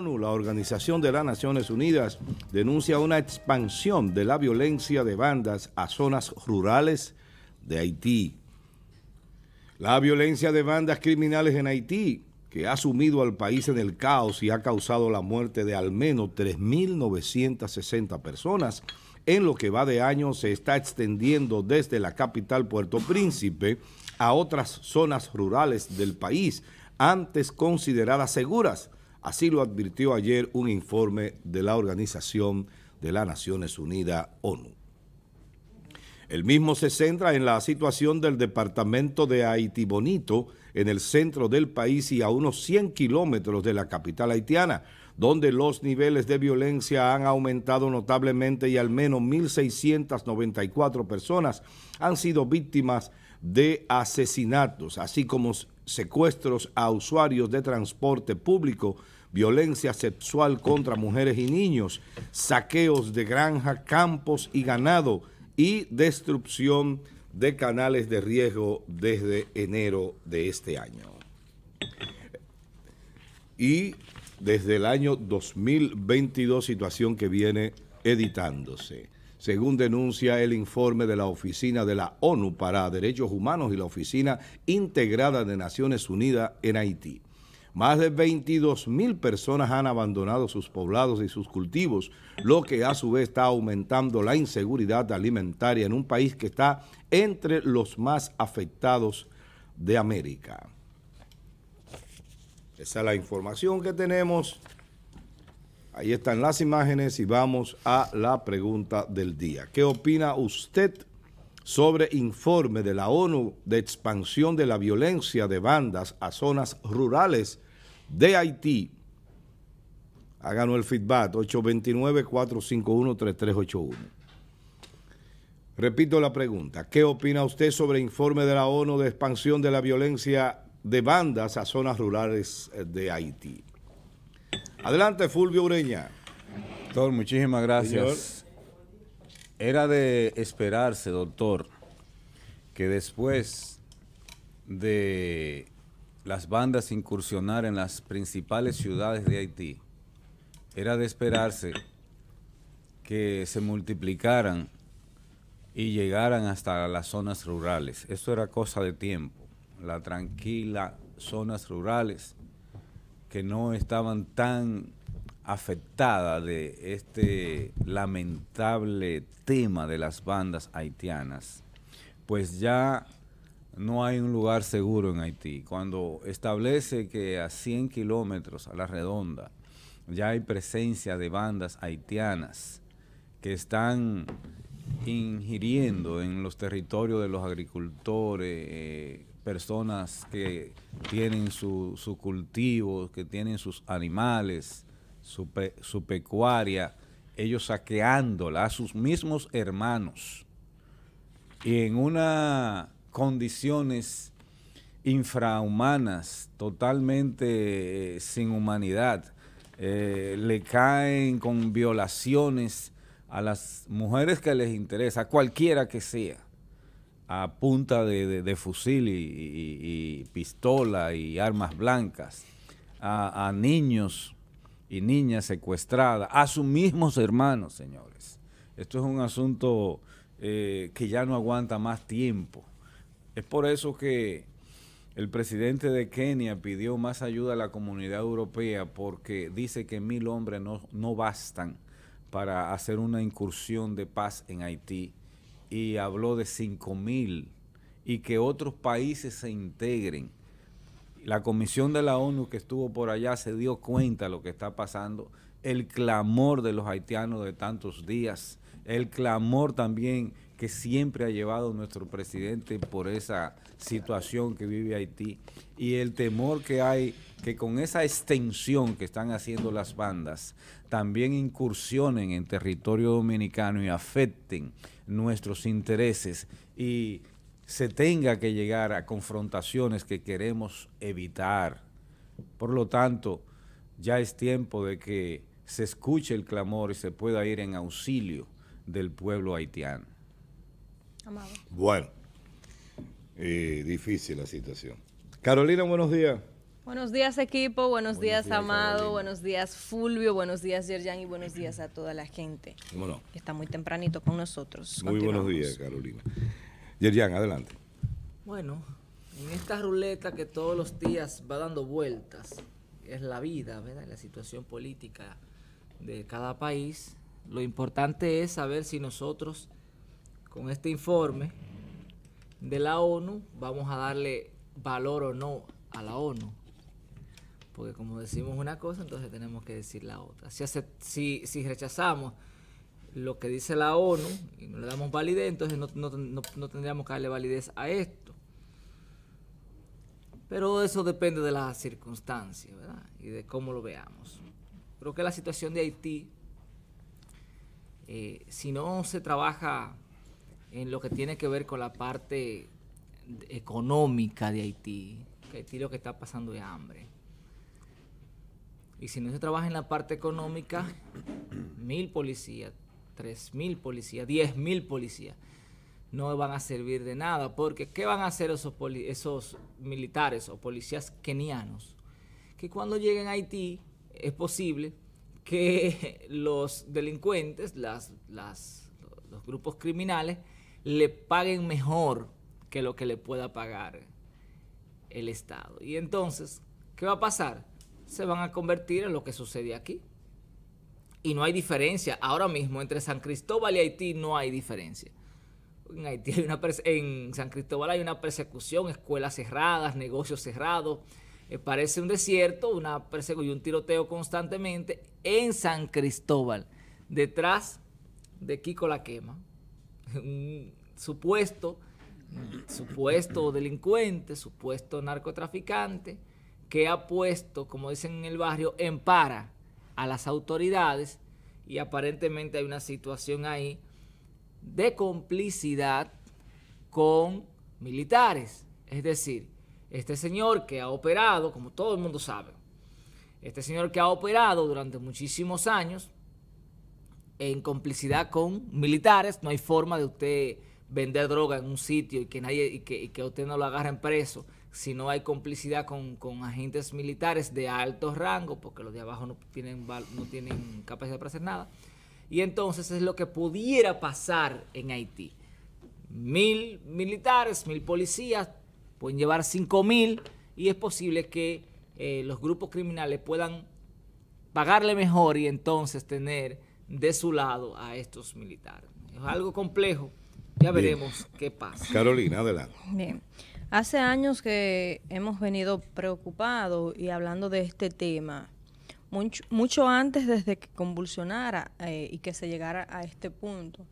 la Organización de las Naciones Unidas, denuncia una expansión de la violencia de bandas a zonas rurales de Haití. La violencia de bandas criminales en Haití, que ha sumido al país en el caos y ha causado la muerte de al menos 3.960 personas, en lo que va de año se está extendiendo desde la capital Puerto Príncipe a otras zonas rurales del país, antes consideradas seguras, Así lo advirtió ayer un informe de la Organización de las Naciones Unidas, ONU. El mismo se centra en la situación del departamento de Haití Bonito, en el centro del país y a unos 100 kilómetros de la capital haitiana, donde los niveles de violencia han aumentado notablemente y al menos 1.694 personas han sido víctimas de asesinatos, así como secuestros a usuarios de transporte público, violencia sexual contra mujeres y niños, saqueos de granja, campos y ganado y destrucción de canales de riesgo desde enero de este año. Y desde el año 2022, situación que viene editándose según denuncia el informe de la Oficina de la ONU para Derechos Humanos y la Oficina Integrada de Naciones Unidas en Haití. Más de 22 mil personas han abandonado sus poblados y sus cultivos, lo que a su vez está aumentando la inseguridad alimentaria en un país que está entre los más afectados de América. Esa es la información que tenemos. Ahí están las imágenes y vamos a la pregunta del día. ¿Qué opina usted sobre informe de la ONU de expansión de la violencia de bandas a zonas rurales de Haití? Háganos el feedback 829-451-3381. Repito la pregunta. ¿Qué opina usted sobre informe de la ONU de expansión de la violencia de bandas a zonas rurales eh, de Haití? Adelante, Fulvio Ureña. Doctor, muchísimas gracias. Era de esperarse, doctor, que después de las bandas incursionar en las principales ciudades de Haití, era de esperarse que se multiplicaran y llegaran hasta las zonas rurales. Esto era cosa de tiempo. La tranquila, zonas rurales que no estaban tan afectadas de este lamentable tema de las bandas haitianas, pues ya no hay un lugar seguro en Haití. Cuando establece que a 100 kilómetros a la redonda ya hay presencia de bandas haitianas que están ingiriendo en los territorios de los agricultores, personas que tienen su, cultivo, que tienen sus animales, su, pecuaria, ellos saqueándola a sus mismos hermanos y en unas condiciones infrahumanas, totalmente eh, sin humanidad. Eh, le caen con violaciones a las mujeres que les interesa, cualquiera que sea a punta de, fusil y, pistola y armas blancas, a, niños y niñas secuestradas, a sus mismos hermanos, señores. Esto es un asunto eh, que ya no aguanta más tiempo. Es por eso que el presidente de Kenia pidió más ayuda a la comunidad europea porque dice que mil hombres no, no bastan para hacer una incursión de paz en Haití y habló de 5.000 y que otros países se integren. La comisión de la ONU que estuvo por allá se dio cuenta de lo que está pasando, el clamor de los haitianos de tantos días, el clamor también que siempre ha llevado nuestro presidente por esa situación que vive Haití y el temor que hay que con esa extensión que están haciendo las bandas también incursionen en territorio dominicano y afecten nuestros intereses y se tenga que llegar a confrontaciones que queremos evitar. Por lo tanto, ya es tiempo de que se escuche el clamor y se pueda ir en auxilio del pueblo haitiano. Bueno, difícil la situación. Carolina, buenos días. Buenos días equipo, buenos, días, Amado, buenos días Fulvio, buenos días Yerjan y buenos días a toda la gente está muy tempranito con nosotros. Muy buenos días Carolina. Yerjan, adelante. Bueno, en esta ruleta que todos los días va dando vueltas, es la vida, ¿verdad? la situación política de cada país, lo importante es saber si nosotros con este informe de la ONU, vamos a darle valor o no a la ONU. Porque como decimos una cosa, entonces tenemos que decir la otra. Si, si, rechazamos lo que dice la ONU y no le damos validez, entonces no, tendríamos que darle validez a esto. Pero eso depende de las circunstancias, Y de cómo lo veamos. Creo que la situación de Haití, eh, si no se trabaja en lo que tiene que ver con la parte económica de Haití, que Haití lo que está pasando es hambre. Y si no se trabaja en la parte económica, mil policías, tres mil policías, diez mil policías, no van a servir de nada, porque ¿qué van a hacer esos, esos militares o policías kenianos? Que cuando lleguen a Haití es posible que los delincuentes, las, los grupos criminales, le paguen mejor que lo que le pueda pagar el Estado. Y entonces, ¿qué va a pasar? Se van a convertir en lo que sucede aquí. Y no hay diferencia. Ahora mismo entre San Cristóbal y Haití no hay diferencia. En, San Cristóbal hay una persecución, escuelas cerradas, negocios cerrados. Eh, parece un desierto, una y un tiroteo constantemente en San Cristóbal, detrás de Kiko la Quema. un supuesto, supuesto delincuente, supuesto narcotraficante, que ha puesto, como dicen en el barrio, en para a las autoridades y aparentemente hay una situación ahí de complicidad con militares. Es decir, este señor que ha operado, como todo el mundo sabe, este señor que ha operado durante muchísimos años, en complicidad con militares. No hay forma de usted vender droga en un sitio y que nadie y que, usted no lo en preso si no hay complicidad con, agentes militares de alto rango, porque los de abajo no tienen, no tienen capacidad para hacer nada. Y entonces es lo que pudiera pasar en Haití. Mil militares, mil policías, pueden llevar cinco mil y es posible que eh, los grupos criminales puedan pagarle mejor y entonces tener de su lado a estos militares. Es algo complejo, ya veremos qué pasa. Carolina, adelante. Bien, hace años que hemos venido preocupados y hablando de este tema, mucho, mucho antes desde que convulsionara eh, y que se llegara a este punto.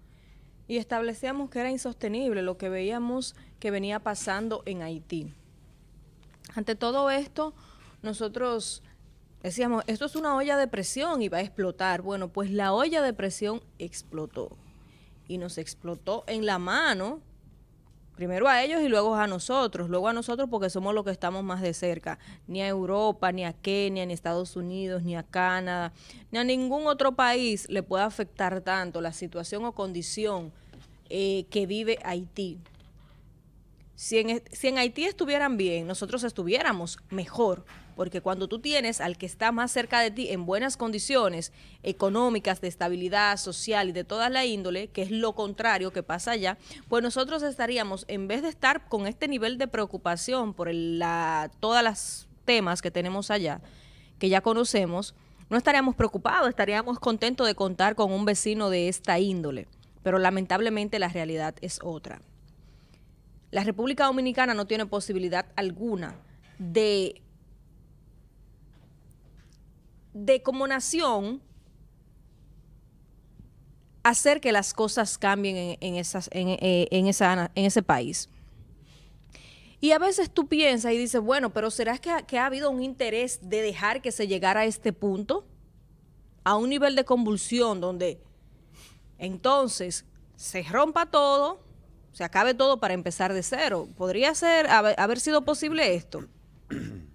Y establecíamos que era insostenible lo que veíamos que venía pasando en Haití. Ante todo esto, nosotros Decíamos, esto es una olla de presión y va a explotar. Bueno, pues la olla de presión explotó. Y nos explotó en la mano, primero a ellos y luego a nosotros. Luego a nosotros porque somos los que estamos más de cerca. Ni a Europa, ni a Kenia, ni a Estados Unidos, ni a Canadá, ni a ningún otro país le puede afectar tanto la situación o condición eh, que vive Haití. Si si en Haití estuvieran bien, nosotros estuviéramos mejor porque cuando tú tienes al que está más cerca de ti en buenas condiciones económicas, de estabilidad social y de toda la índole, que es lo contrario que pasa allá, pues nosotros estaríamos, en vez de estar con este nivel de preocupación por la, todas las temas que tenemos allá, que ya conocemos, no estaríamos preocupados, estaríamos contentos de contar con un vecino de esta índole. Pero lamentablemente la realidad es otra. La República Dominicana no tiene posibilidad alguna de de como nación hacer que las cosas cambien en, esas, eh, en, esa, en ese país. Y a veces tú piensas y dices, bueno, pero ¿será que ha, habido un interés de dejar que se llegara a este punto? A un nivel de convulsión donde entonces se rompa todo, se acabe todo para empezar de cero. ¿Podría ser, haber sido posible esto?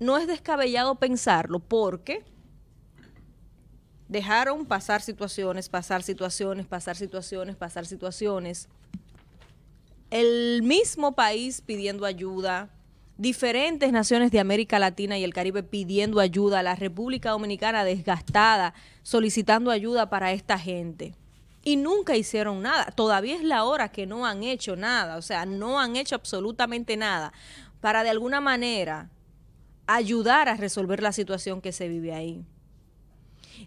no es descabellado pensarlo porque dejaron pasar situaciones, pasar situaciones, pasar situaciones, pasar situaciones. El mismo país pidiendo ayuda, diferentes naciones de América Latina y el Caribe pidiendo ayuda, la República Dominicana desgastada, solicitando ayuda para esta gente. Y nunca hicieron nada. Todavía es la hora que no han hecho nada, o sea, no han hecho absolutamente nada para de alguna manera ayudar a resolver la situación que se vive ahí.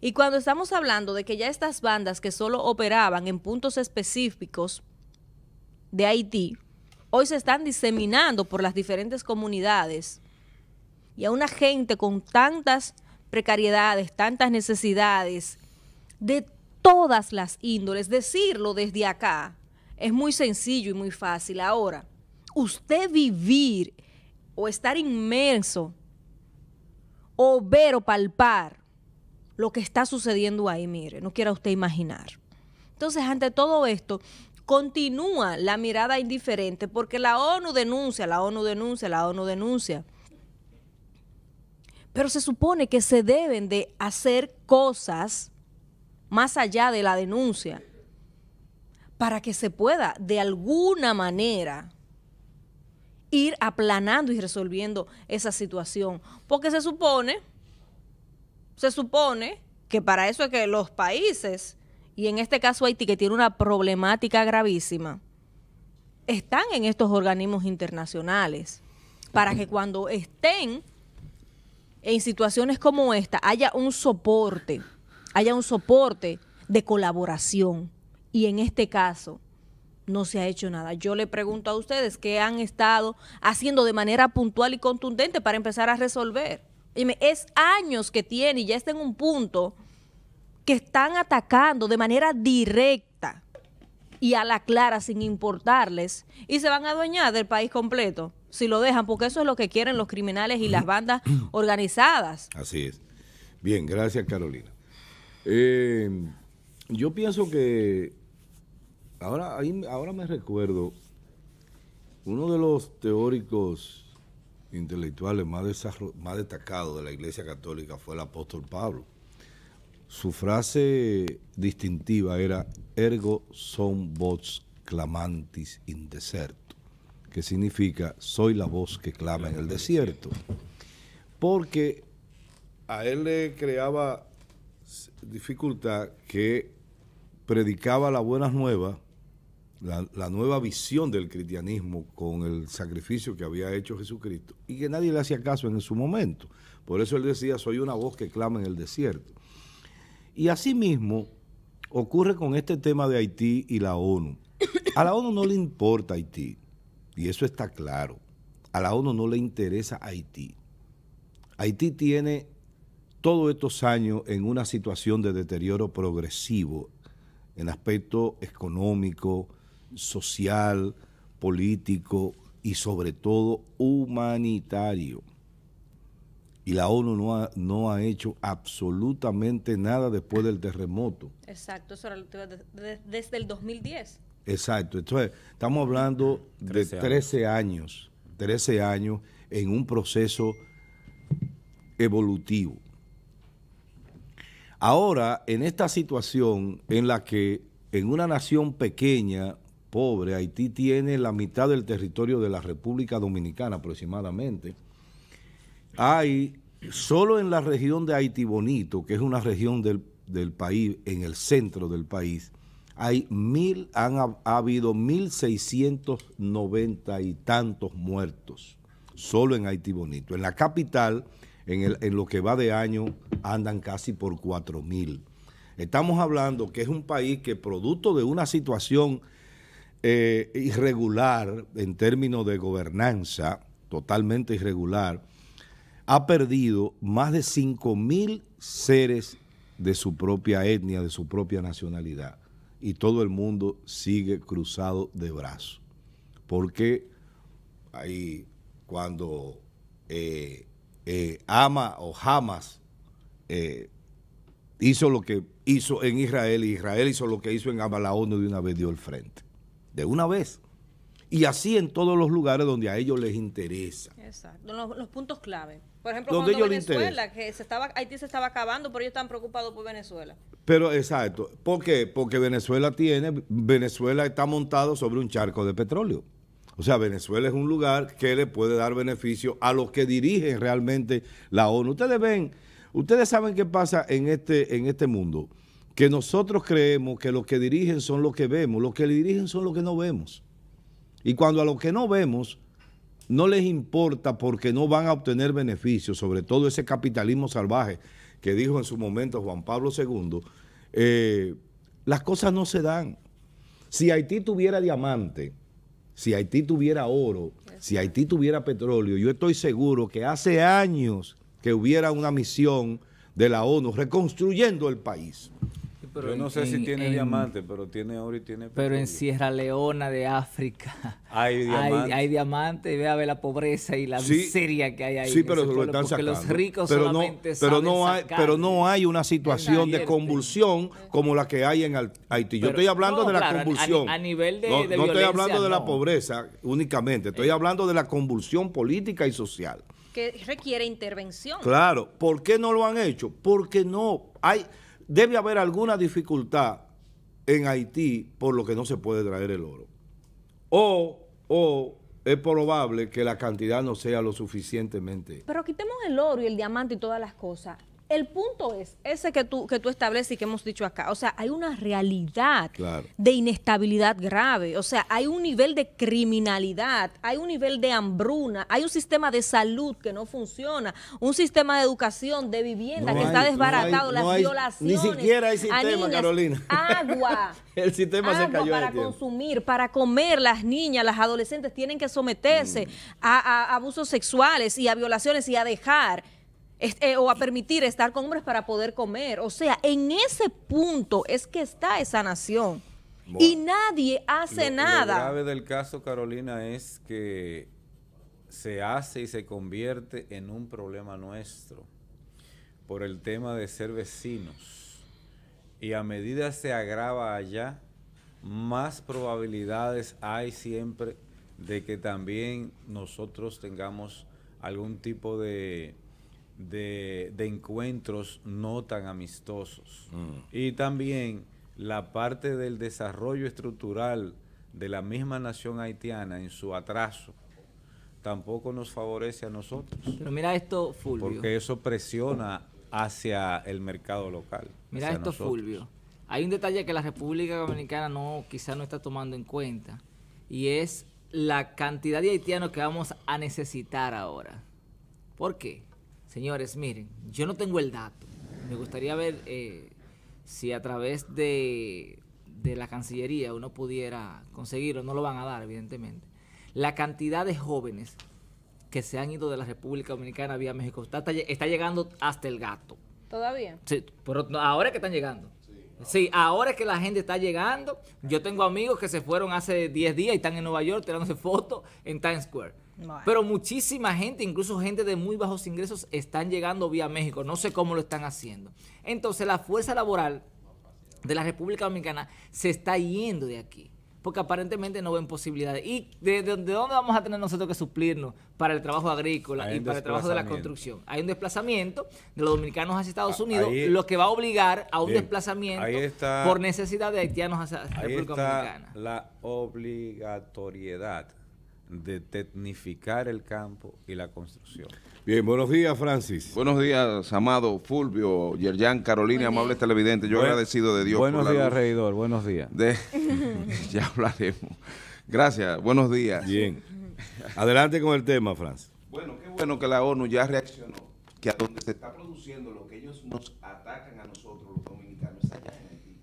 Y cuando estamos hablando de que ya estas bandas que solo operaban en puntos específicos de Haití, hoy se están diseminando por las diferentes comunidades y a una gente con tantas precariedades, tantas necesidades, de todas las índoles, decirlo desde acá es muy sencillo y muy fácil. Ahora, usted vivir o estar inmerso o ver o palpar lo que está sucediendo ahí, mire, no quiera usted imaginar. Entonces, ante todo esto, continúa la mirada indiferente porque la ONU denuncia, la ONU denuncia, la ONU denuncia. Pero se supone que se deben de hacer cosas más allá de la denuncia para que se pueda de alguna manera ir aplanando y resolviendo esa situación. Porque se supone, se supone que para eso es que los países, y en este caso Haití, que tiene una problemática gravísima, están en estos organismos internacionales, para que cuando estén en situaciones como esta haya un soporte, haya un soporte de colaboración. Y en este caso, no se ha hecho nada. Yo le pregunto a ustedes qué han estado haciendo de manera puntual y contundente para empezar a resolver. Es años que tiene y ya está en un punto que están atacando de manera directa y a la clara sin importarles y se van a adueñar del país completo si lo dejan, porque eso es lo que quieren los criminales y las bandas organizadas. Así es. Bien, gracias Carolina. Eh, yo pienso que Ahora, ahora me recuerdo, uno de los teóricos intelectuales más, más destacados de la Iglesia Católica fue el apóstol Pablo. Su frase distintiva era ergo son vox clamantis in deserto, que significa soy la voz que clama en el desierto. Porque a él le creaba dificultad que predicaba la buena nueva la, nueva visión del cristianismo con el sacrificio que había hecho Jesucristo y que nadie le hacía caso en su momento. Por eso él decía, soy una voz que clama en el desierto. Y asimismo ocurre con este tema de Haití y la ONU. A la ONU no le importa Haití, y eso está claro. A la ONU no le interesa Haití. Haití tiene todos estos años en una situación de deterioro progresivo en aspecto económico, social, político y sobre todo humanitario. Y la ONU no ha, hecho absolutamente nada después del terremoto. Exacto, eso era desde el 2010. Exacto, entonces estamos hablando de 13 años, 13 años en un proceso evolutivo. Ahora, en esta situación en la que en una nación pequeña pobre. Haití tiene la mitad del territorio de la República Dominicana aproximadamente. Hay solo en la región de Haití Bonito, que es una región del, país, en el centro del país, hay mil, han ha habido 1.690 y tantos muertos, solo en Haití Bonito. En la capital, en, el, en lo que va de año, andan casi por 4.000. Estamos hablando que es un país que producto de una situación eh, irregular en términos de gobernanza, totalmente irregular, ha perdido más de 5 mil seres de su propia etnia, de su propia nacionalidad. Y todo el mundo sigue cruzado de brazos. Porque ahí cuando eh, eh, Ama o Hamas hizo lo que hizo en Israel y Israel hizo lo que hizo en Ama, la ONU de una vez dio el frente de una vez. Y así en todos los lugares donde a ellos les interesa. Exacto, los, puntos clave. Por ejemplo, donde cuando Venezuela, que se estaba, Haití se estaba acabando, pero ellos están preocupados por Venezuela. Pero exacto, ¿por qué? Porque Venezuela tiene, Venezuela está montado sobre un charco de petróleo. O sea, Venezuela es un lugar que le puede dar beneficio a los que dirigen realmente la ONU. Ustedes ven, ustedes saben qué pasa en este, en este mundo que nosotros creemos que los que dirigen son los que vemos, los que le dirigen son los que no vemos. Y cuando a los que no vemos no les importa porque no van a obtener beneficios, sobre todo ese capitalismo salvaje que dijo en su momento Juan Pablo II, eh, las cosas no se dan. Si Haití tuviera diamante, si Haití tuviera oro, si Haití tuviera petróleo, yo estoy seguro que hace años que hubiera una misión de la ONU reconstruyendo el país yo no sé si tiene diamantes, diamante, pero tiene oro y tiene Pero en Sierra Leona de África hay diamante. Hay, ve a ver la pobreza y la miseria que hay ahí. Sí, pero lo están sacando. los ricos pero solamente pero no hay, pero no hay una situación de convulsión como la que hay en Haití. Yo estoy hablando de la convulsión. A, nivel de, no, estoy hablando de la pobreza únicamente, estoy eh. hablando de la convulsión política y social. Que requiere intervención. Claro, ¿por qué no lo han hecho? Porque no hay debe haber alguna dificultad en Haití por lo que no se puede traer el oro. O, o es probable que la cantidad no sea lo suficientemente. Pero quitemos el oro y el diamante y todas las cosas. El punto es ese que tú, que tú estableces y que hemos dicho acá. O sea, hay una realidad de inestabilidad grave. O sea, hay un nivel de criminalidad, hay un nivel de hambruna, hay un sistema de salud que no funciona, un sistema de educación, de vivienda que está desbaratado, las violaciones. Ni siquiera hay sistema, Carolina. Agua. el sistema Para consumir, para comer, las niñas, las adolescentes tienen que someterse mm. a abusos sexuales y a violaciones y a dejar eh, o a permitir estar con hombres para poder comer. O sea, en ese punto es que está esa nación. y nadie hace nada. La clave del caso, Carolina, es que se hace y se convierte en un problema nuestro por el tema de ser vecinos. Y a medida se agrava allá, más probabilidades hay siempre de que también nosotros tengamos algún tipo de de, encuentros no tan amistosos. Mm. Y también la parte del desarrollo estructural de la misma nación haitiana en su atraso tampoco nos favorece a nosotros. mira esto, Fulvio. Porque eso presiona hacia el mercado local. Mira esto, Fulvio. Hay un detalle que la República Dominicana no, quizá no está tomando en cuenta y es la cantidad de haitianos que vamos a necesitar ahora. ¿Por qué? Señores, miren, yo no tengo el dato. Me gustaría ver eh, si a través de, la Cancillería uno pudiera conseguirlo. No lo van a dar, evidentemente. La cantidad de jóvenes que se han ido de la República Dominicana vía México está, está llegando hasta el gato. ¿Todavía? Sí, pero ahora es que están llegando. Sí, ahora es que la gente está llegando. Yo tengo amigos que se fueron hace 10 días y están en Nueva York tirándose fotos en Times Square. Pero muchísima gente, incluso gente de muy bajos ingresos, están llegando vía México. No sé cómo lo están haciendo. Entonces la fuerza laboral de la República Dominicana se está yendo de aquí. Porque aparentemente no ven posibilidades. ¿Y de, dónde vamos a tener nosotros que suplirnos para el trabajo agrícola y para el trabajo de la construcción? Hay un desplazamiento de los dominicanos hacia Estados ah, Unidos, lo que va a obligar a un desplazamiento por necesidad de haitianos hacia la República Dominicana. La obligatoriedad de tecnificar el campo y la construcción. Bien, buenos días, Francis. Buenos días, amado Fulvio, Yerjan, Carolina, amables televidentes. Yo agradecido de Dios. Buenos días, Reidor. Buenos días. ya hablaremos. Gracias. Buenos días. Bien. Adelante con el tema, Francis. Bueno, qué bueno que la ONU ya reaccionó, que a donde se está produciendo lo que ellos nos atacan a nosotros, los dominicanos, es allá en Haití.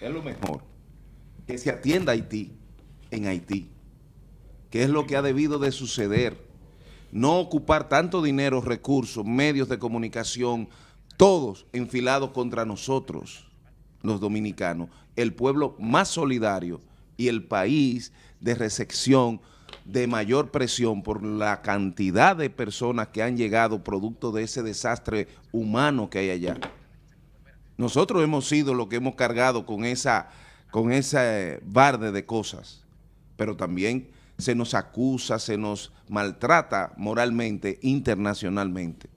Es lo mejor. Que se atienda Haití en Haití que es lo que ha debido de suceder. No ocupar tanto dinero, recursos, medios de comunicación, todos enfilados contra nosotros, los dominicanos, el pueblo más solidario y el país de recepción de mayor presión por la cantidad de personas que han llegado producto de ese desastre humano que hay allá. Nosotros hemos sido lo que hemos cargado con esa con ese barde de cosas, pero también se nos acusa, se nos maltrata moralmente, internacionalmente.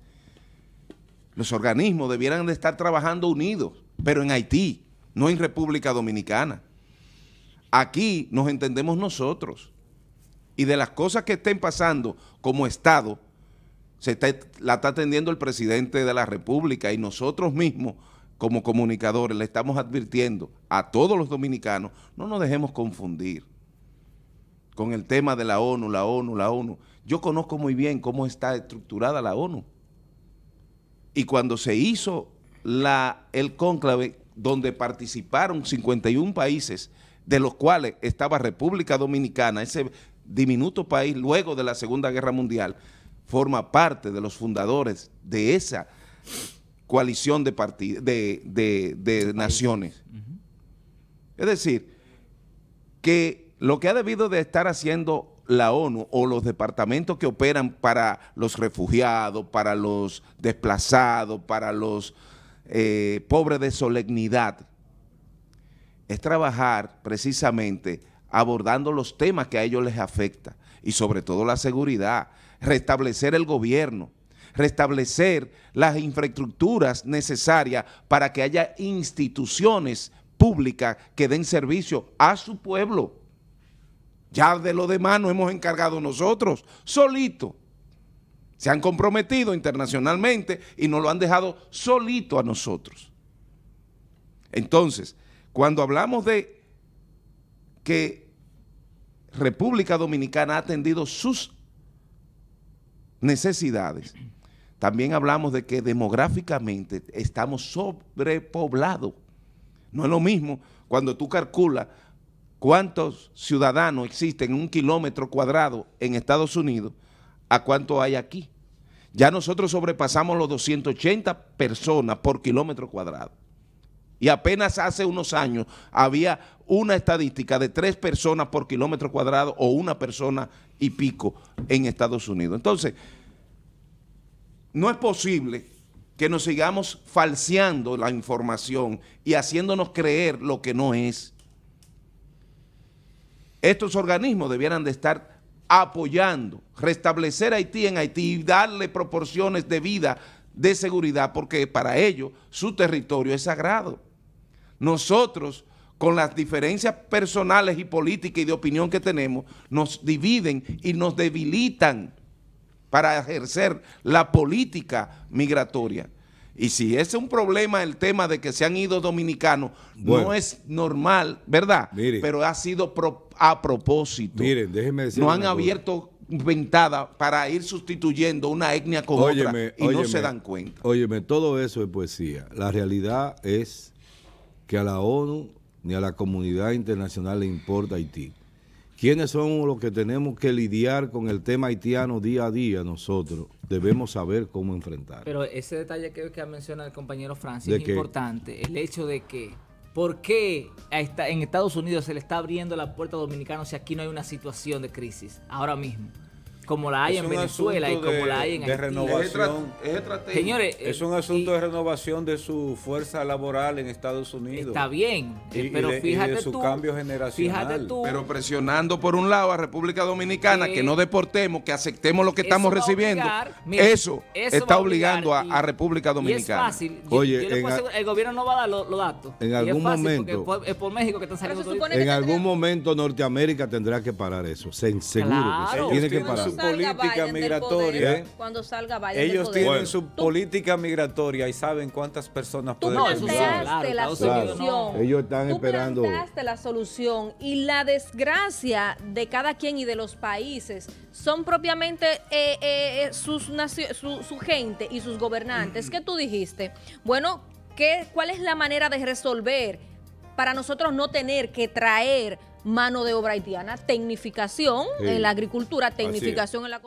Los organismos debieran de estar trabajando unidos, pero en Haití, no en República Dominicana. Aquí nos entendemos nosotros. Y de las cosas que estén pasando como Estado, se la está atendiendo el presidente de la República y nosotros mismos como comunicadores le estamos advirtiendo a todos los dominicanos, no nos dejemos confundir con el tema de la ONU, la ONU, la ONU. Yo conozco muy bien cómo está estructurada la ONU. Y cuando se hizo la, el cónclave, donde participaron 51 países, de los cuales estaba República Dominicana, ese diminuto país luego de la Segunda Guerra Mundial, forma parte de los fundadores de esa coalición de, de, de naciones. Es decir, que lo que ha debido de estar haciendo la ONU o los departamentos que operan para los refugiados, para los desplazados, para los eh, pobres de solemnidad, es trabajar precisamente abordando los temas que a ellos les afecta y sobre todo la seguridad, restablecer el gobierno, restablecer las infraestructuras necesarias para que haya instituciones públicas que den servicio a su pueblo ya de lo demás nos hemos encargado nosotros, solito. Se han comprometido internacionalmente y nos lo han dejado solito a nosotros. Entonces, cuando hablamos de que República Dominicana ha atendido sus necesidades, también hablamos de que demográficamente estamos sobrepoblados. No es lo mismo cuando tú calculas cuántos ciudadanos existen en un kilómetro cuadrado en Estados Unidos a cuánto hay aquí. Ya nosotros sobrepasamos los 280 personas por kilómetro cuadrado. Y apenas hace unos años había una estadística de tres personas por kilómetro cuadrado o una persona y pico en Estados Unidos. Entonces, no es posible que nos sigamos falseando la información y haciéndonos creer lo que no es estos organismos debieran de estar apoyando, restablecer a Haití en Haití y darle proporciones de vida, de seguridad, porque para ellos su territorio es sagrado. Nosotros, con las diferencias personales y políticas y de opinión que tenemos, nos dividen y nos debilitan para ejercer la política migratoria. Y si es un problema el tema de que se han ido dominicanos, no es normal, ¿verdad? Pero ha sido a propósito. Miren, déjenme decir. No han abierto ventada para ir sustituyendo una etnia con otra y no se dan cuenta. Óyeme, todo eso es poesía. La realidad es que a la ONU ni a la comunidad internacional le importa Haití. ¿Quiénes son los que tenemos que lidiar con el tema haitiano día a día nosotros? Debemos saber cómo enfrentar. Pero ese detalle que, menciona el compañero Francis es importante. El hecho de que, ¿por qué en Estados Unidos se le está abriendo la puerta a dominicanos si aquí no hay una situación de crisis ahora mismo? como la hay en Venezuela y como la hay en renovación. Es un asunto de renovación de su fuerza laboral en Estados Unidos. Está bien, eh, y, pero de, fíjate su cambio generacional. pero presionando por un lado a República Dominicana que eh, no deportemos, que aceptemos lo que estamos recibiendo. eso, está obligando a, República Dominicana. el gobierno no va a dar los datos. En algún momento. es por México que están saliendo. En algún momento Norteamérica tendrá que parar eso, seguro. tiene que parar política migratoria. cuando ¿Eh? salga Ellos tienen su política migratoria y saben cuántas personas pueden no, la Ellos están esperando. la solución y la desgracia de cada quien y de los países son propiamente eh, eh, sus su, gente y sus gobernantes. que ¿Qué tú dijiste? Bueno, ¿qué, ¿cuál es la manera de resolver para nosotros no tener que traer mano de obra haitiana, tecnificación en la agricultura, tecnificación en la construcción.